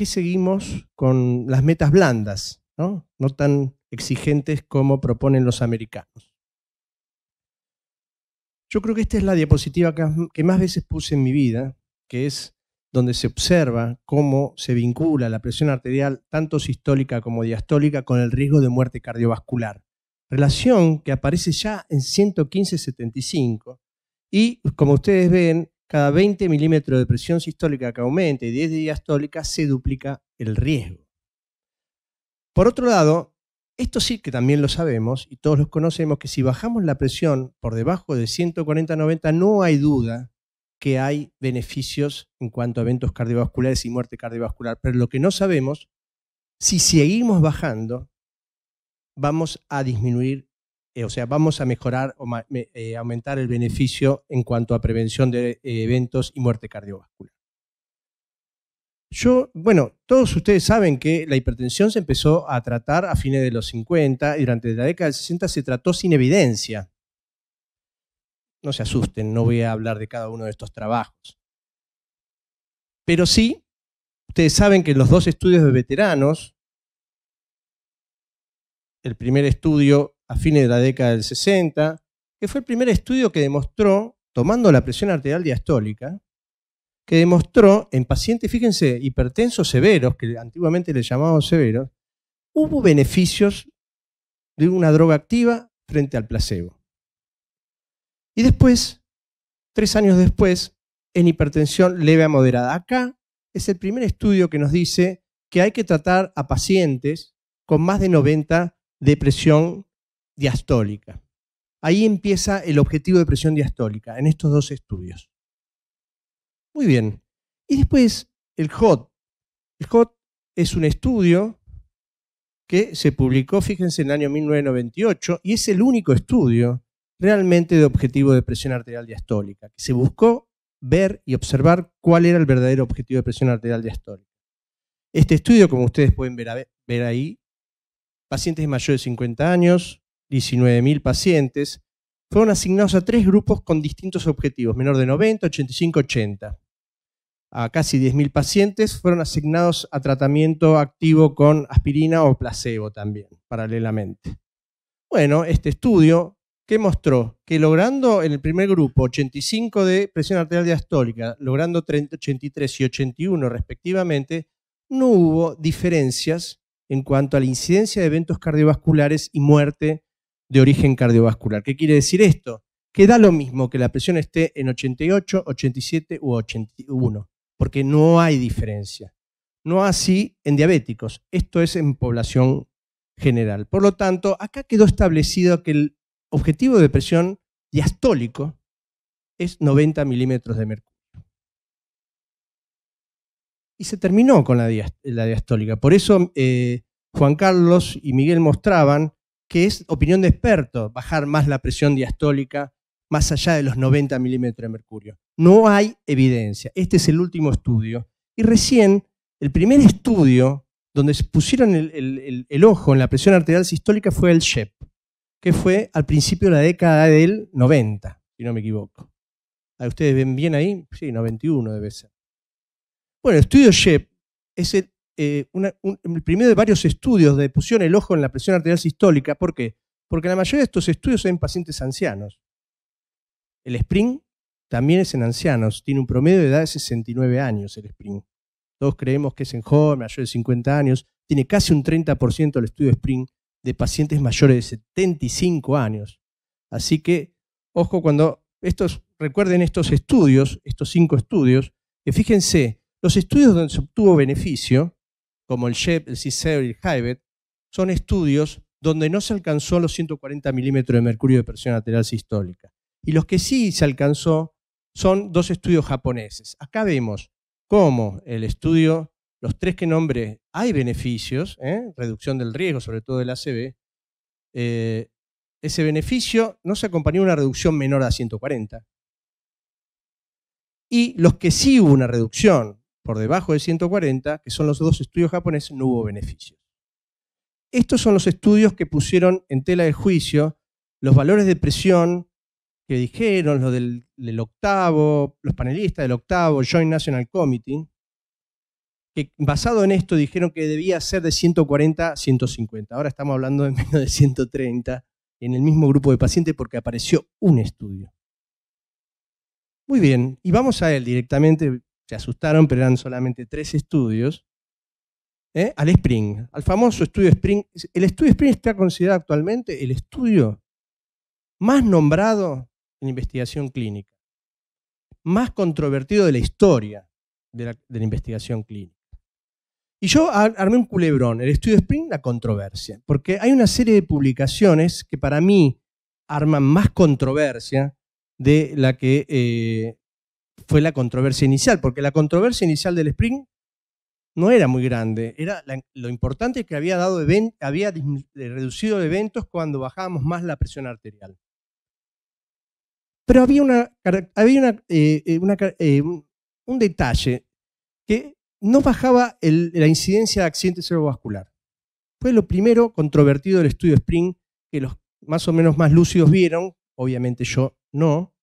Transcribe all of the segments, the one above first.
qué seguimos con las metas blandas, ¿no? no tan exigentes como proponen los americanos? Yo creo que esta es la diapositiva que más veces puse en mi vida, que es donde se observa cómo se vincula la presión arterial, tanto sistólica como diastólica, con el riesgo de muerte cardiovascular. Relación que aparece ya en 115-75 y, como ustedes ven, cada 20 milímetros de presión sistólica que aumente y 10 de diastólica se duplica el riesgo. Por otro lado, esto sí que también lo sabemos y todos los conocemos, que si bajamos la presión por debajo de 140-90 no hay duda que hay beneficios en cuanto a eventos cardiovasculares y muerte cardiovascular. Pero lo que no sabemos, si seguimos bajando, vamos a disminuir eh, o sea, vamos a mejorar o eh, aumentar el beneficio en cuanto a prevención de eh, eventos y muerte cardiovascular. Yo, bueno, todos ustedes saben que la hipertensión se empezó a tratar a fines de los 50 y durante la década del 60 se trató sin evidencia. No se asusten, no voy a hablar de cada uno de estos trabajos. Pero sí, ustedes saben que los dos estudios de veteranos, el primer estudio a fines de la década del 60, que fue el primer estudio que demostró, tomando la presión arterial diastólica, que demostró en pacientes, fíjense, hipertensos severos, que antiguamente le llamaban severos, hubo beneficios de una droga activa frente al placebo. Y después, tres años después, en hipertensión leve a moderada. Acá es el primer estudio que nos dice que hay que tratar a pacientes con más de 90 de presión diastólica. Ahí empieza el objetivo de presión diastólica, en estos dos estudios. Muy bien. Y después el HOT. El HOT es un estudio que se publicó, fíjense, en el año 1998 y es el único estudio realmente de objetivo de presión arterial diastólica, que se buscó ver y observar cuál era el verdadero objetivo de presión arterial diastólica. Este estudio, como ustedes pueden ver, ver ahí, pacientes mayores de 50 años, 19.000 pacientes, fueron asignados a tres grupos con distintos objetivos, menor de 90, 85, 80. A casi 10.000 pacientes fueron asignados a tratamiento activo con aspirina o placebo también, paralelamente. Bueno, este estudio que mostró que logrando en el primer grupo 85 de presión arterial diastólica, logrando 83 y 81 respectivamente, no hubo diferencias en cuanto a la incidencia de eventos cardiovasculares y muerte de origen cardiovascular. ¿Qué quiere decir esto? Que da lo mismo que la presión esté en 88, 87 u 81, porque no hay diferencia. No así en diabéticos, esto es en población general. Por lo tanto, acá quedó establecido que el objetivo de presión diastólico es 90 milímetros de mercurio. Y se terminó con la, diastólica. Por eso eh, Juan Carlos y Miguel mostraban que es opinión de experto, bajar más la presión diastólica más allá de los 90 milímetros de mercurio. No hay evidencia. Este es el último estudio. Y recién, el primer estudio donde se pusieron el, el ojo en la presión arterial sistólica fue el SHEP, que fue al principio de la década del 90, si no me equivoco. Ah, ¿Ustedes ven bien ahí? Sí, 91 debe ser. Bueno, el estudio SHEP es el eh, el primero de varios estudios de pusieron el ojo en la presión arterial sistólica. ¿Por qué? Porque la mayoría de estos estudios son en pacientes ancianos. El SPRING también es en ancianos, tiene un promedio de edad de 69 años el SPRING, Todos creemos que es en joven, mayor de 50 años, tiene casi un 30% el estudio SPRING de pacientes mayores de 75 años. Así que, ojo, cuando estos, recuerden estos estudios, estos cinco estudios, que fíjense, los estudios donde se obtuvo beneficio como el SHEP, el CISEO y el HIBET, son estudios donde no se alcanzó los 140 milímetros de mercurio de presión lateral sistólica. Y los que sí se alcanzó son dos estudios japoneses. Acá vemos cómo el estudio, los tres que nombre, hay beneficios, ¿eh? reducción del riesgo, sobre todo del ACB. Eh, ese beneficio no se acompañó de una reducción menor a 140. Y los que sí hubo una reducción, por debajo de 140, que son los dos estudios japoneses, no hubo beneficios. Estos son los estudios que pusieron en tela de juicio los valores de presión que dijeron, los del, octavo, los panelistas del octavo, Joint National Committee, que basado en esto dijeron que debía ser de 140 a 150. Ahora estamos hablando de menos de 130 en el mismo grupo de pacientes porque apareció un estudio. Muy bien, y vamos a él directamente se asustaron, pero eran solamente tres estudios, ¿eh? al Spring, al famoso estudio Spring. El estudio Spring está considerado actualmente el estudio más nombrado en investigación clínica, más controvertido de la historia de la, investigación clínica. Y yo armé un culebrón, el estudio Spring, la controversia, porque hay una serie de publicaciones que para mí arman más controversia de la que eh, fue la controversia inicial, porque la controversia inicial del SPRING no era muy grande, era lo importante que había, dado event, había eh, reducido eventos cuando bajábamos más la presión arterial. Pero había, eh, eh, un detalle que no bajaba la incidencia de accidente cerebrovascular. Fue lo primero controvertido del estudio Spring que los más o menos más lúcidos vieron, obviamente yo no,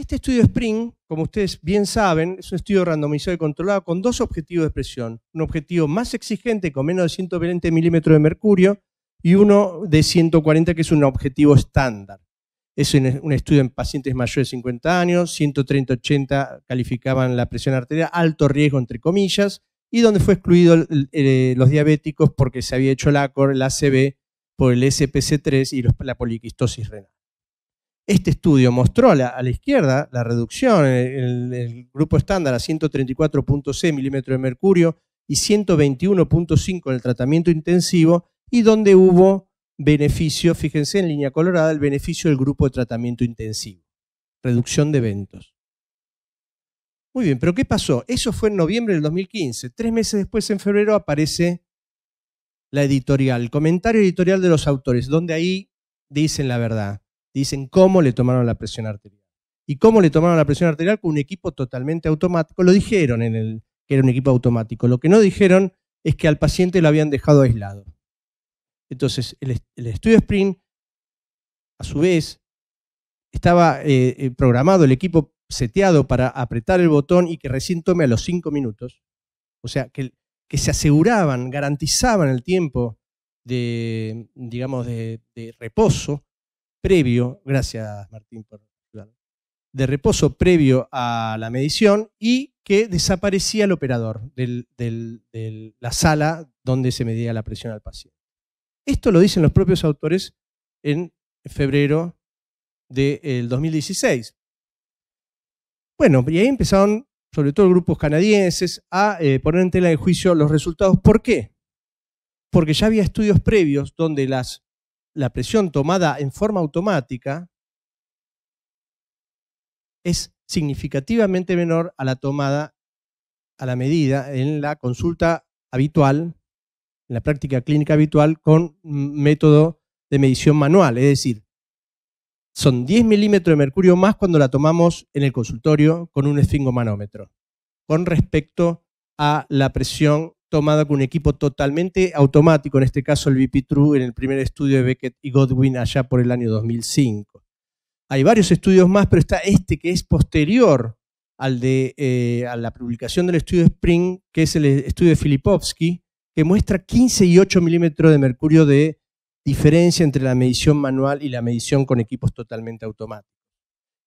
Este estudio Spring, como ustedes bien saben, es un estudio randomizado y controlado con dos objetivos de presión. Un objetivo más exigente con menos de 120 milímetros de mercurio y uno de 140 que es un objetivo estándar. Es un estudio en pacientes mayores de 50 años, 130-80 calificaban la presión arterial, alto riesgo entre comillas, y donde fue excluido eh, los diabéticos porque se había hecho el ACOR, el ACB, por el SPC3 y la poliquistosis renal. Este estudio mostró a la, izquierda la reducción en el, grupo estándar a 134.6 milímetros de mercurio y 121.5 en el tratamiento intensivo y donde hubo beneficio, fíjense en línea colorada, el beneficio del grupo de tratamiento intensivo, reducción de eventos. Muy bien, pero ¿qué pasó? Eso fue en noviembre del 2015. Tres meses después, en febrero, aparece la editorial, el comentario editorial de los autores, donde ahí dicen la verdad dicen cómo le tomaron la presión arterial. Y cómo le tomaron la presión arterial con un equipo totalmente automático. Lo dijeron en el que era un equipo automático. Lo que no dijeron es que al paciente lo habían dejado aislado. Entonces, el, estudio Sprint, a su vez, estaba eh, eh, programado el equipo seteado para apretar el botón y que recién tome a los cinco minutos. O sea, que, que se aseguraban, garantizaban el tiempo de, digamos, de reposo previo, gracias Martín por de reposo previo a la medición y que desaparecía el operador de la sala donde se medía la presión al paciente. Esto lo dicen los propios autores en febrero del 2016. Bueno, y ahí empezaron, sobre todo grupos canadienses, a eh, poner en tela de juicio los resultados. ¿Por qué? Porque ya había estudios previos donde las la presión tomada en forma automática es significativamente menor a la tomada a la medida en la consulta habitual, en la práctica clínica habitual con método de medición manual. Es decir, son 10 milímetros de mercurio más cuando la tomamos en el consultorio con un esfingomanómetro, con respecto a la presión tomada con un equipo totalmente automático, en este caso el vp True, en el primer estudio de Beckett y Godwin allá por el año 2005. Hay varios estudios más, pero está este que es posterior al de, eh, a la publicación del estudio Spring, que es el estudio de Filipovsky, que muestra 15 y 8 milímetros de mercurio de diferencia entre la medición manual y la medición con equipos totalmente automáticos.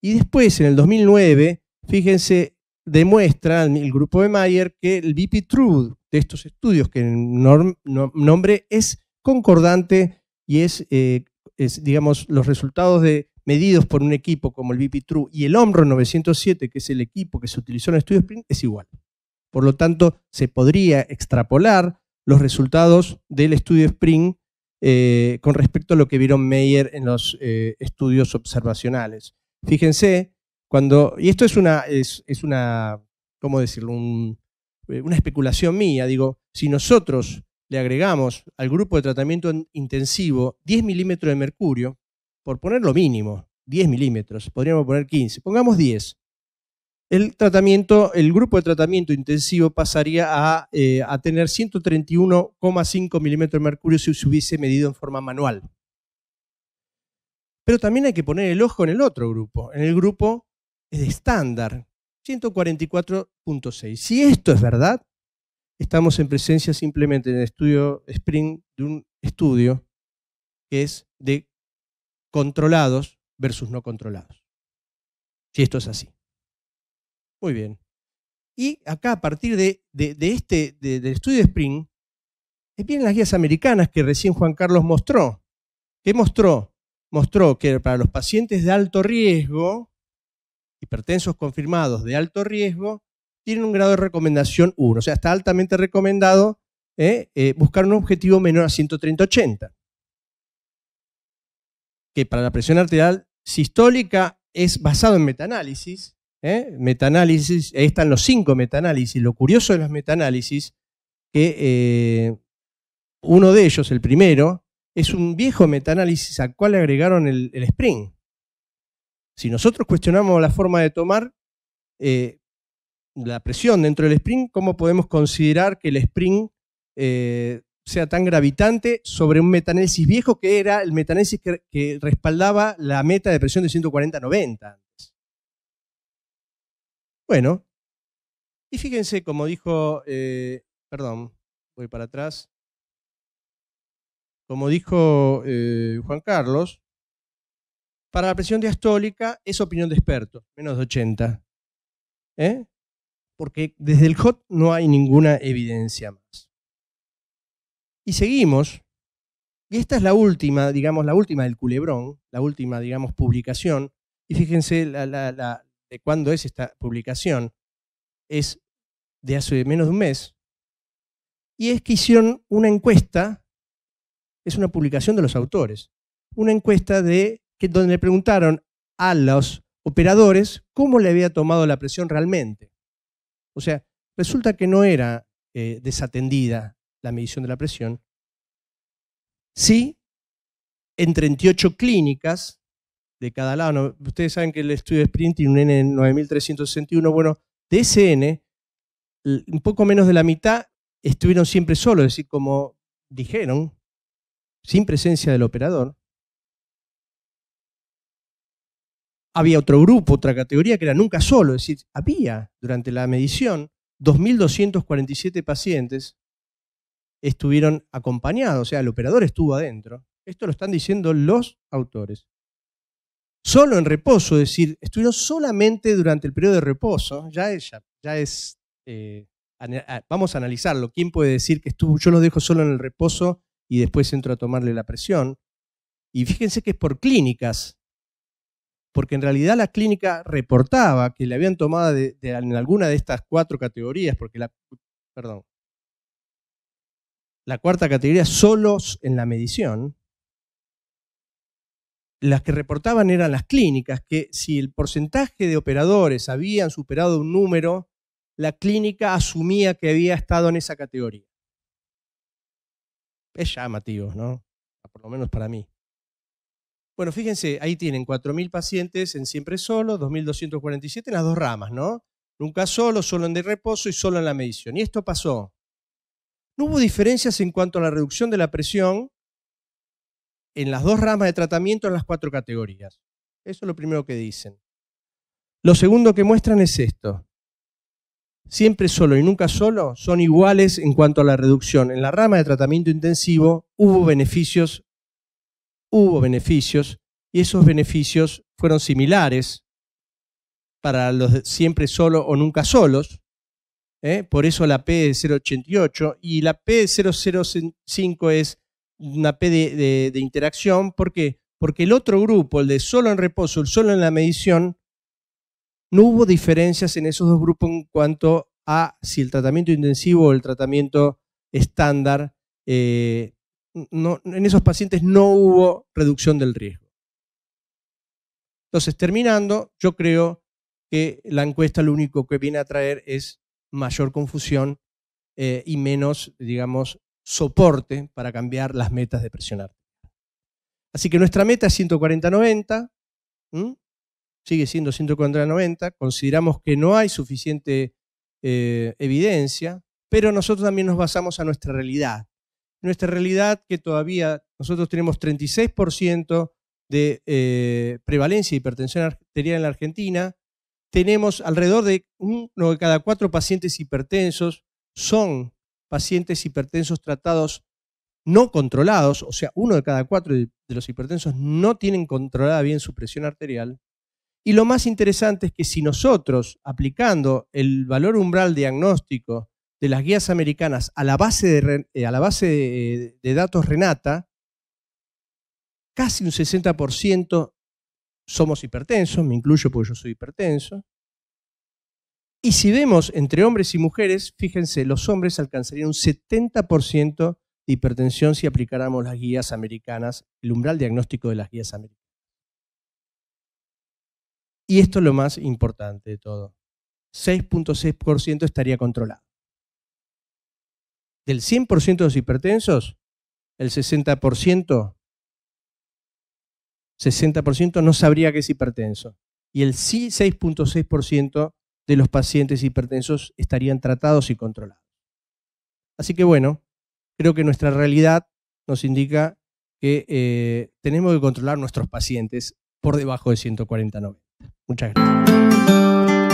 Y después, en el 2009, fíjense, demuestra el grupo de Mayer que el vp True de estos estudios que el nombre es concordante y eh, es, digamos, los resultados de, medidos por un equipo como el BP True y el hombro 907, que es el equipo que se utilizó en el estudio SPRING, es igual. Por lo tanto, se podría extrapolar los resultados del estudio Spring eh, con respecto a lo que vieron Meyer en los eh, estudios observacionales. Fíjense, cuando, y esto es una, es, una ¿cómo decirlo? Eh, una especulación mía, digo, si nosotros le agregamos al grupo de tratamiento intensivo 10 milímetros de mercurio, por poner lo mínimo, 10 milímetros, podríamos poner 15, pongamos 10. El tratamiento, el grupo de tratamiento intensivo pasaría a, eh, a tener 131,5 milímetros de mercurio si se hubiese medido en forma manual. Pero también hay que poner el ojo en el otro grupo, en el grupo eh, estándar, 144.6. Si esto es verdad, estamos en presencia simplemente en el estudio Spring de un estudio que es de controlados versus no controlados. Si esto es así. Muy bien. Y acá, a partir de, este, del estudio Spring, vienen las guías americanas que recién Juan Carlos mostró. ¿Qué mostró? Mostró que para los pacientes de alto riesgo, hipertensos confirmados de alto riesgo tienen un grado de recomendación 1, o sea, está altamente recomendado eh, eh, buscar un objetivo menor a 130-80, que para la presión arterial sistólica es basado en metaanálisis. Eh, metaanálisis, ahí están los cinco metaanálisis. Lo curioso de los metaanálisis, que uno de ellos, el primero, es un viejo metaanálisis al cual agregaron el, SPRING. Si nosotros cuestionamos la forma de tomar eh, la presión dentro del spring, ¿cómo podemos considerar que el spring eh, sea tan gravitante sobre un metanésis viejo que era el metanésis que, respaldaba la meta de presión de 140-90? Bueno, y fíjense como dijo, eh, perdón, voy para atrás, como dijo Juan Carlos, para la presión diastólica es opinión de expertos, menos de 80. ¿Eh? Porque desde el HOT no hay ninguna evidencia más. Y seguimos. Y esta es la última, digamos, la última del culebrón, la última, digamos, publicación. Y fíjense la, de cuándo es esta publicación. Es de hace menos de un mes. Y es que hicieron una encuesta, es una publicación de los autores, una encuesta de donde le preguntaron a los operadores cómo le había tomado la presión realmente. O sea, resulta que no era eh, desatendida la medición de la presión. Sí, en 38 clínicas de cada lado. ustedes saben que el estudio de Sprint tiene un N9361. Bueno, de ese N, un poco menos de la mitad estuvieron siempre solos, es decir, como dijeron, sin presencia del operador. Había otro grupo, otra categoría que era nunca solo, es decir, había durante la medición 2.247 pacientes estuvieron acompañados, o sea, el operador estuvo adentro. Esto lo están diciendo los autores. Solo en reposo, es decir, estuvieron solamente durante el periodo de reposo, ya es, ya es eh, vamos a analizarlo. ¿Quién puede decir que estuvo, yo lo dejo solo en el reposo y después entro a tomarle la presión? Y fíjense que es por clínicas, porque en realidad la clínica reportaba que le habían tomado en alguna de estas cuatro categorías, porque la, la cuarta categoría solos en la medición, las que reportaban eran las clínicas, que si el porcentaje de operadores habían superado un número, la clínica asumía que había estado en esa categoría. Es llamativo, ¿no? Por lo menos para mí. Bueno, fíjense, ahí tienen 4.000 pacientes en siempre solo, 2.247 en las dos ramas, ¿no? Nunca solo, solo en de reposo y solo en la medición. Y esto pasó. No hubo diferencias en cuanto a la reducción de la presión en las dos ramas de tratamiento en las cuatro categorías. Eso es lo primero que dicen. Lo segundo que muestran es esto. Siempre solo y nunca solo son iguales en cuanto a la reducción. En la rama de tratamiento intensivo hubo beneficios hubo beneficios y esos beneficios fueron similares para los siempre solo o nunca solos. ¿eh? Por eso la P de 088 y la P de 005 es una P de, interacción. ¿Por qué? Porque el otro grupo, el de solo en reposo, el solo en la medición, no hubo diferencias en esos dos grupos en cuanto a si el tratamiento intensivo o el tratamiento estándar eh, en esos pacientes no hubo reducción del riesgo. Entonces, terminando, yo creo que la encuesta lo único que viene a traer es mayor confusión eh, y menos, digamos, soporte para cambiar las metas de presión arterial. Así que nuestra meta es 140-90, sigue siendo 140-90, consideramos que no hay suficiente eh, evidencia, pero nosotros también nos basamos a nuestra realidad nuestra realidad que todavía nosotros tenemos 36% de eh, prevalencia de hipertensión arterial en la Argentina, tenemos alrededor de uno de cada cuatro pacientes hipertensos son pacientes hipertensos tratados no controlados, o sea, uno de cada cuatro de los hipertensos no tienen controlada bien su presión arterial. Y lo más interesante es que si nosotros, aplicando el valor umbral diagnóstico de las guías americanas a la base de, eh, eh, datos Renata, casi un 60% somos hipertensos, me incluyo porque yo soy hipertenso. Y si vemos entre hombres y mujeres, fíjense, los hombres alcanzarían un 70% de hipertensión si aplicáramos las guías americanas, el umbral diagnóstico de las guías americanas. Y esto es lo más importante de todo. 6.6% estaría controlado del 100% de los hipertensos, el 60%, no sabría que es hipertenso. Y el 6.6% de los pacientes hipertensos estarían tratados y controlados. Así que bueno, creo que nuestra realidad nos indica que eh, tenemos que controlar nuestros pacientes por debajo de 140 Muchas gracias.